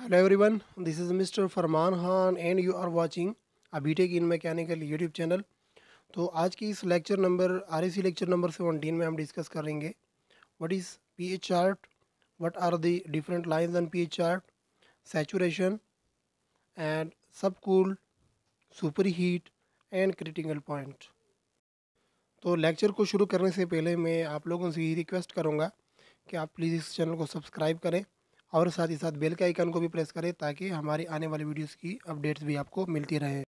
Hello everyone this is mister Farman Khan and you are watching ABTech in mechanical YouTube channel तो आज की इस lecture number or lecture number seventeen में हम discuss करेंगे what is P H chart what are the different lines on P H chart saturation and subcool superheat and critical point तो lecture को शुरू करने से पहले मैं आप लोगों से ये रिक्वेस्ट करूँगा कि आप प्लीज़ इस चैनल को सब्सक्राइब करें और साथ ही साथ बेल के आइकन को भी प्रेस करें ताकि हमारी आने वाली वीडियोस की अपडेट्स भी आपको मिलती रहे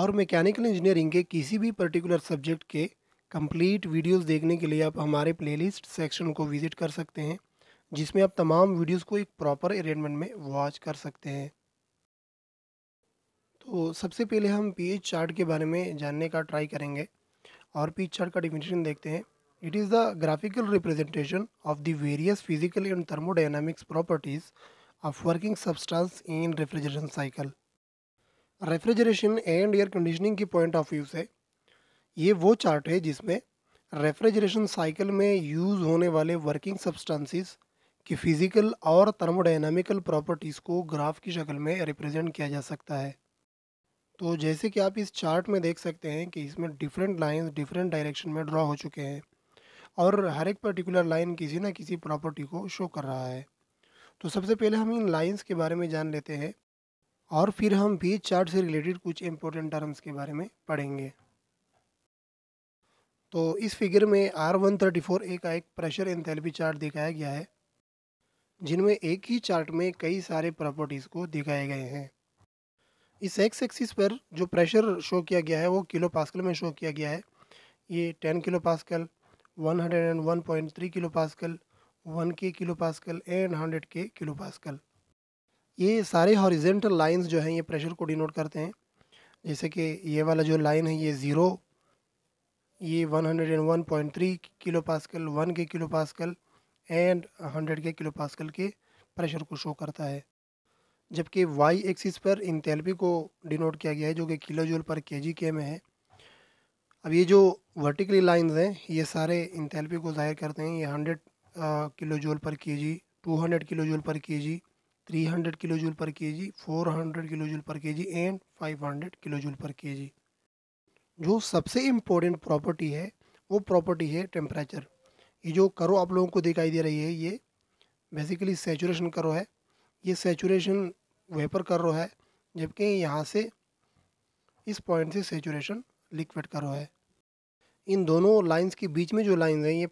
और मैकेनिकल इंजीनियरिंग के किसी भी पर्टिकुलर सब्जेक्ट के कंप्लीट वीडियोस देखने के लिए आप हमारे प्लेलिस्ट सेक्शन को विज़िट कर सकते हैं जिसमें आप तमाम वीडियोस को एक प्रॉपर अरेंजमेंट में वॉच कर सकते हैं तो सबसे पहले हम पी चार्ट के बारे में जानने का ट्राई करेंगे और पी चार्ट का डिफिनेशन देखते हैं It is the graphical representation of the various physical and thermodynamics properties of working substance in refrigeration cycle. Refrigeration and air conditioning की पॉइंट ऑफ व्यू से ये वो चार्ट है जिसमें रेफ्रिजरेशन साइकिल में यूज़ होने वाले वर्किंग सब्सटेंसेस की फिज़िकल और थर्मोडाइनमिकल प्रॉपर्टीज़ को ग्राफ की शक्ल में रिप्रेजेंट किया जा सकता है तो जैसे कि आप इस चार्ट में देख सकते हैं कि इसमें डिफरेंट लाइंस डिफरेंट डायरेक्शन में ड्रॉ हो चुके हैं और हर एक पर्टिकुलर लाइन किसी ना किसी प्रॉपर्टी को शो कर रहा है तो सबसे पहले हम इन लाइंस के बारे में जान लेते हैं और फिर हम भी चार्ट से रिलेटेड कुछ इम्पोर्टेंट टर्म्स के बारे में पढ़ेंगे तो इस फिगर में R one thirty four A का एक प्रेशर एंथैल्पी चार्ट दिखाया गया है जिनमें एक ही चार्ट में कई सारे प्रॉपर्टीज़ को दिखाए गए हैं इस एक्स एक्सिस पर जो प्रेशर शो किया गया है वो किलो पास्कल में शो किया गया है ये ten kilo pascal 101.3 kilo pascal one K kilo pascal and hundred K kilo pascal ये सारे हॉरिजेंटल लाइंस जो हैं ये प्रेशर को डिनोट करते हैं जैसे कि ये वाला जो लाइन है ये ज़ीरो ये 101.3 kilo pascal one K kilo pascal and hundred K kilo pascal के प्रेशर को शो करता है जबकि वाई एक्सिस पर इंतेलपी को डिनोट किया गया है जो कि किलो जूल पर के जी के में है अब ये जो वर्टिकली लाइंस हैं ये सारे इंथेल्पी को जाहिर करते हैं ये hundred kilo joule per K G two hundred kilo joule per K G three hundred kilo joule per K G four hundred kilo joule per K G and five hundred kilo joule per K जी जो सबसे important property है वो property है temperature ये जो करो आप लोगों को दिखाई दे रही है ये बेसिकली सेचुरेशन करो है ये सेचुरेशन वेपर करो है जबकि यहाँ से इस पॉइंट से सेचुरेशन लिक्विड करो है इन दोनों लाइंस के बीच में जो लाइन है ये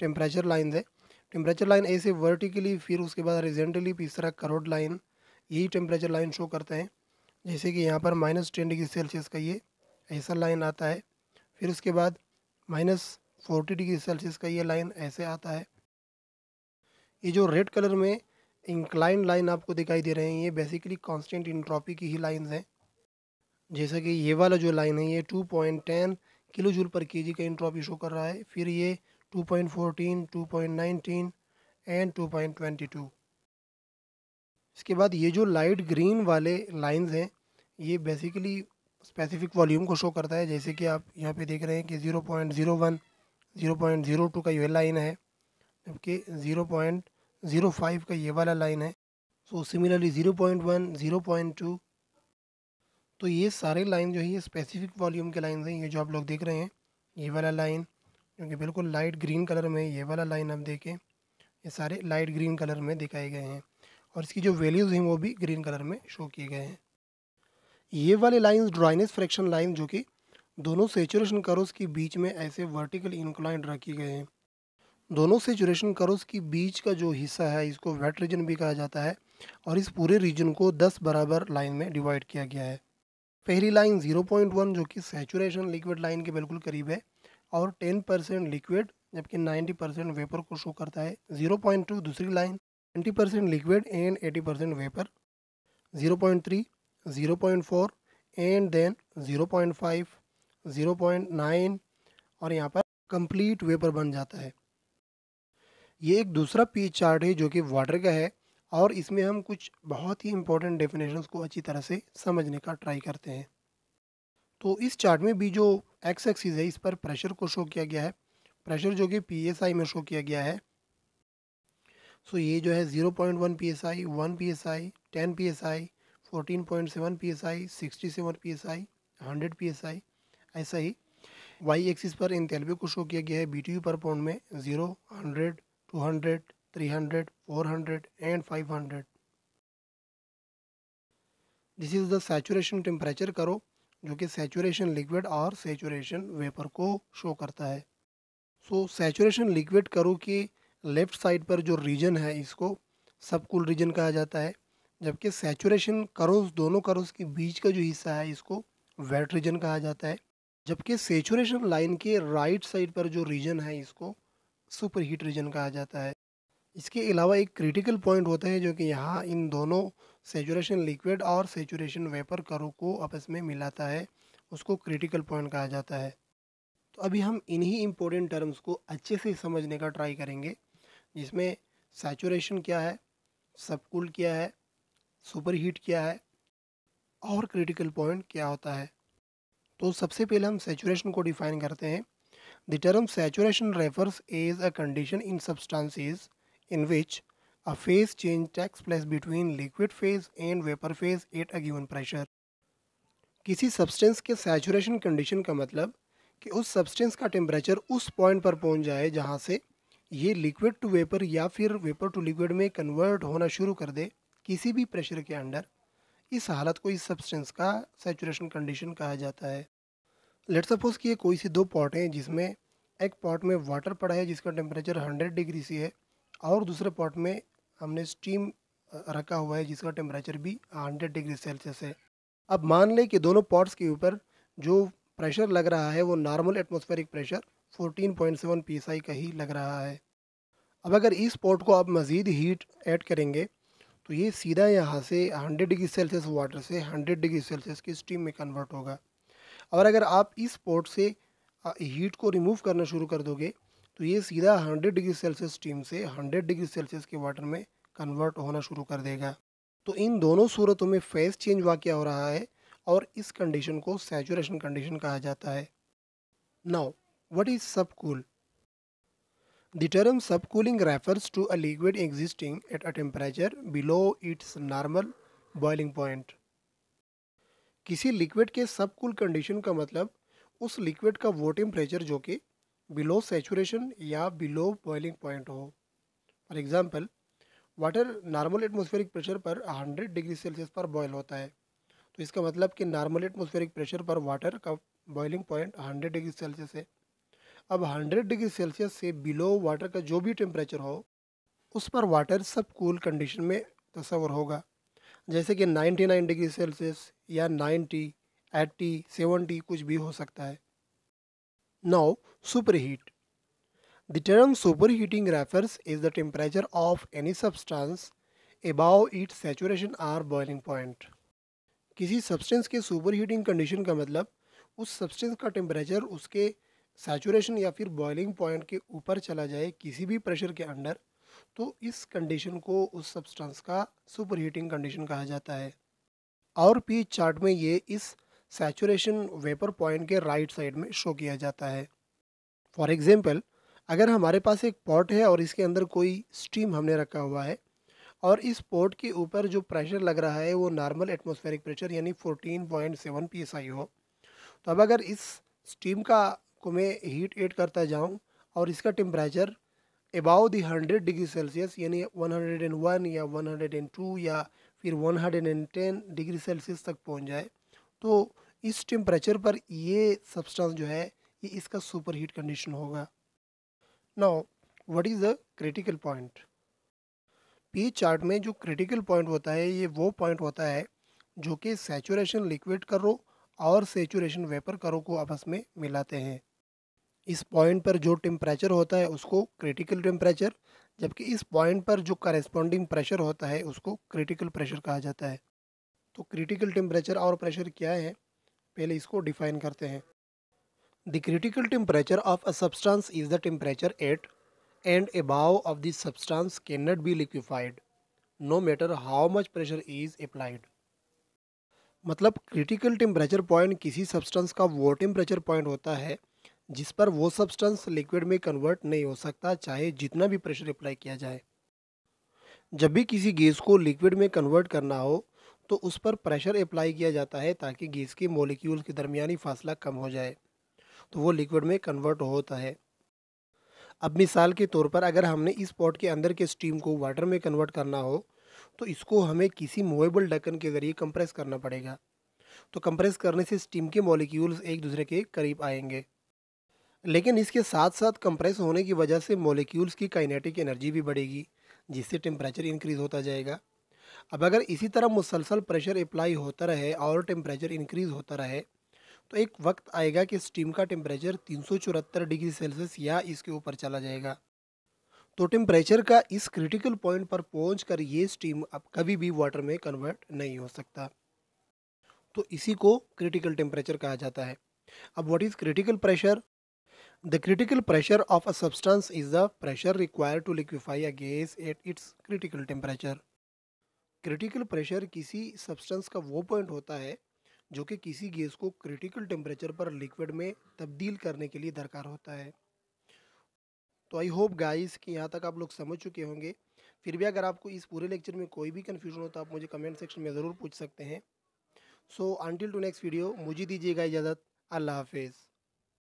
टेम्परेचर लाइन है टेम्परेचर लाइन ऐसे वर्टिकली फिर उसके बाद रिजेंटली इस तरह करोड लाइन यही टेम्परेचर लाइन शो करते हैं जैसे कि यहाँ पर माइनस टेन डिग्री सेल्सियस का ये ऐसा लाइन आता है फिर उसके बाद माइनस फोर्टी डिग्री सेल्सियस का ये लाइन ऐसे आता है ये जो रेड कलर में इंक्लाइन लाइन आपको दिखाई दे रहे हैं ये बेसिकली कांस्टेंट इंट्रॉपी की ही लाइंस हैं जैसे कि ये वाला जो लाइन है ये two point ten kilo joule per K जी का इंट्रॉपी शो कर रहा है फिर ये 2.14, 2.19 एंड 2.22 इसके बाद ये जो लाइट ग्रीन वाले लाइंस हैं ये बेसिकली स्पेसिफिक वॉल्यूम को शो करता है जैसे कि आप यहाँ पे देख रहे हैं कि 0.01, 0.02 का ये लाइन है जबकि 0.05 का ये वाला लाइन है सो सिमिलरली 0.1, 0.2 तो ये सारे लाइन जो है ये स्पेसिफिक वॉल्यूम के लाइन हैं ये जो आप लोग देख रहे हैं ये वाला लाइन जो कि बिल्कुल लाइट ग्रीन कलर में ये वाला लाइन आप देखें ये सारे लाइट ग्रीन कलर में दिखाए गए हैं और इसकी जो वैल्यूज़ हैं वो भी ग्रीन कलर में शो किए गए हैं ये वाले लाइन्स ड्राइनेस फ्रैक्शन लाइन जो कि दोनों सेचुरेशन करोस के बीच में ऐसे वर्टिकल इंक्लाइन रखे गए हैं दोनों सेचुरेशन करोस के बीच का जो हिस्सा है इसको वेट रीजन भी कहा जाता है और इस पूरे रीजन को दस बराबर लाइन में डिवाइड किया गया है पहली लाइन 0.1 जो कि सेचुरेशन लिक्विड लाइन के बिल्कुल करीब है और 10 परसेंट लिक्विड जबकि 90 परसेंट वेपर को शो करता है 0.2 दूसरी line 20 percent liquid and 80 percent vapour 0.3 0.4 and then 0.5 0.9 और यहाँ पर कंप्लीट वेपर बन जाता है ये एक दूसरा पी चार्ट है जो कि वाटर का है और इसमें हम कुछ बहुत ही इम्पोर्टेंट डेफिनेशंस को अच्छी तरह से समझने का ट्राई करते हैं तो इस चार्ट में भी जो एक्स एक्सिस है इस पर प्रेशर को शो किया गया है प्रेशर जो कि पी में शो किया गया है सो ये जो है zero point one P S I one P S I ten P S I fourteen point seven P S I sixty seven P S I hundred P S I ऐसा ही Y axis पर इन तेलबे को show किया गया है B T U per pound में zero hundred two hundred 300, 400 five 500. This is the saturation temperature करो जो कि सैचुरेशन लिक्विड और सेचुरेशन वेपर को शो करता है सो सेचुरेशन लिक्विड करो कि लेफ़्ट साइड पर जो रीजन है इसको सब कूल रीजन कहा जाता है जबकि सैचुरेशन करोस दोनों करोस के बीच का जो हिस्सा है इसको वेट रीजन कहा जाता है जबकि सेचुरेशन लाइन के राइट साइड पर जो रीजन है इसको सुपर हीट रीजन कहा जाता है इसके अलावा एक क्रिटिकल पॉइंट होते हैं जो कि यहाँ इन दोनों सेचुरेशन लिक्विड और सेचुरेशन वेपर करों को आपस में मिलाता है उसको क्रिटिकल पॉइंट कहा जाता है तो अभी हम इन्हीं इम्पोर्टेंट टर्म्स को अच्छे से समझने का ट्राई करेंगे जिसमें सेचुरेशन क्या है सबकूल क्या है सुपर हीट क्या है और क्रिटिकल पॉइंट क्या होता है तो सबसे पहले हम सैचुरेशन को डिफाइन करते हैं the term saturation refers as a condition in substances in which a phase change takes place between liquid phase and vapor phase at a given pressure. किसी सब्सटेंस के सैचुरेशन कंडीशन का मतलब कि उस substance का temperature उस point पर पहुंच जाए जहां से ये लिक्विड टू वेपर या फिर वेपर टू लिक्विड में कन्वर्ट होना शुरू कर दे किसी भी प्रेशर के अंडर इस हालत को इस सब्सटेंस का सेचुरेशन कंडीशन कहा जाता है लेट सपोज कि ये कोई सी दो पॉट हैं जिसमें एक पॉट में वाटर पड़ा है जिसका टेम्परेचर हंड्रेड डिग्री सी है और दूसरे पॉट में हमने स्टीम रखा हुआ है जिसका टेम्परेचर भी हंड्रेड डिग्री सेल्सियस है अब मान लें कि दोनों पॉट्स के ऊपर जो प्रेशर लग रहा है वो नॉर्मल एटमोस्फेरिक प्रेशर 14.7 आई का ही लग रहा है अब अगर इस पॉट को आप मज़ीद हीट ऐड करेंगे तो ये सीधा यहाँ से 100 डिग्री सेल्सियस वाटर से 100 डिग्री सेल्सियस की स्टीम में कन्वर्ट होगा और अगर आप इस पॉट से हीट को रिमूव करना शुरू कर दोगे तो ये सीधा 100 डिग्री सेल्सियस स्टीम से 100 डिग्री सेल्सियस के वाटर में कन्वर्ट होना शुरू कर देगा तो इन दोनों सूरतों में फेस चेंज वाक्य हो रहा है और इस कंडीशन को सेचुरेशन कंडीशन कहा जाता है now subcool the term subcooling refers to a liquid existing at a temperature below its normal boiling point किसी लिक्विड के सबकूल कंडीशन का मतलब उस लिक्विड का वो टेम्परेचर जो कि बिलो सेचुरेशन या बिलो बॉइलिंग पॉइंट हो for example water normal atmospheric pressure पर 100 डिग्री सेल्सियस पर बॉयल होता है तो इसका मतलब कि नॉर्मल एटमोसफेरिक प्रेशर पर वाटर का बॉइलिंग पॉइंट 100 डिग्री सेल्सियस है अब 100 डिग्री सेल्सियस से बिलो वाटर का जो भी टेम्परेचर हो उस पर वाटर सब कूल कंडीशन में तस्वर होगा जैसे कि 99 डिग्री सेल्सियस या 90, 80, 70 कुछ भी हो सकता है Now superheat. The term superheating refers is the temperature of any substance above its saturation or boiling point. किसी substance के superheating condition का मतलब उस substance का temperature उसके saturation या फिर boiling point के ऊपर चला जाए किसी भी pressure के अंडर तो इस condition को उस substance का superheating condition कहा जाता है और पी चार्ट में ये इस सैचुरेशन वेपर पॉइंट के राइट right साइड में शो किया जाता है फॉर एग्ज़ाम्पल अगर हमारे पास एक पॉट है और इसके अंदर कोई स्टीम हमने रखा हुआ है और इस पोर्ट के ऊपर जो प्रेशर लग रहा है वो नॉर्मल एटमॉस्फेरिक प्रेशर यानी 14.7 पॉइंट हो तो अब अगर इस स्टीम का को मैं हीट एड करता जाऊं और इसका temperature above the hundred degree Celsius यानी 101 या 102 या फिर 110 डिग्री सेल्सियस तक पहुंच जाए तो इस टेम्परेचर पर ये सब्सटेंस जो है ये इसका सुपर हीट कंडीशन होगा now what is the critical point P chart में जो क्रिटिकल पॉइंट होता है ये वो पॉइंट होता है जो कि सेचुरेशन लिक्विड करो और सेचुरेशन वेपर करो को आपस में मिलाते हैं इस पॉइंट पर जो टेम्परेचर होता है उसको क्रिटिकल टेम्परेचर जबकि इस पॉइंट पर जो करेस्पॉन्डिंग प्रेशर होता है उसको क्रिटिकल प्रेशर कहा जाता है तो क्रिटिकल टेम्परेचर और प्रेशर क्या है पहले इसको डिफाइन करते हैं the critical temperature of a substance is the temperature at above of of substance can not be liquefied no matter how much pressure is applied मतलब क्रिटिकल टेम्परेचर पॉइंट किसी substance का वो टेम्परेचर पॉइंट होता है जिस पर वो substance liquid में कन्वर्ट नहीं हो सकता चाहे जितना भी प्रेशर अप्लाई किया जाए जब भी किसी गैस को लिक्विड में कन्वर्ट करना हो तो उस पर प्रेशर अप्लाई किया जाता है ताकि गैस के मोलिक्यूल के दरमियानी फासला कम हो जाए तो वो लिक्विड में कन्वर्ट होता है अब मिसाल के तौर पर अगर हमने इस पॉट के अंदर के स्टीम को वाटर में कन्वर्ट करना हो तो इसको हमें किसी मूवेबल ढक्कन के ज़रिए कंप्रेस करना पड़ेगा तो कंप्रेस करने से स्टीम के मॉलिक्यूल्स एक दूसरे के करीब आएंगे लेकिन इसके साथ साथ कंप्रेस होने की वजह से मॉलिक्यूल्स की काइनेटिक एनर्जी भी बढ़ेगी जिससे टेम्परेचर इंक्रीज़ होता जाएगा अब अगर इसी तरह मुसलसल प्रेशर अप्लाई होता रहे और टेम्परेचर इंक्रीज़ होता रहे तो एक वक्त आएगा कि स्टीम का टेम्परेचर तीन डिग्री सेल्सियस या इसके ऊपर चला जाएगा तो टेम्परेचर का इस क्रिटिकल पॉइंट पर पहुँच कर ये स्टीम अब कभी भी वाटर में कन्वर्ट नहीं हो सकता तो इसी को क्रिटिकल टेम्परेचर कहा जाता है अब what is critical pressure the critical pressure of a substance is the pressure required to liquefy a gas at its critical temperature critical pressure किसी सब्सटेंस का वो पॉइंट होता है जो कि किसी गैस को क्रिटिकल टेम्परेचर पर लिक्विड में तब्दील करने के लिए दरकार होता है तो आई होप गाइस कि यहाँ तक आप लोग समझ चुके होंगे फिर भी अगर आपको इस पूरे लेक्चर में कोई भी कन्फ्यूजन हो तो आप मुझे कमेंट सेक्शन में ज़रूर पूछ सकते हैं so until to next video मुझे दीजिएगा इजाज़त अल्लाह हाफिज़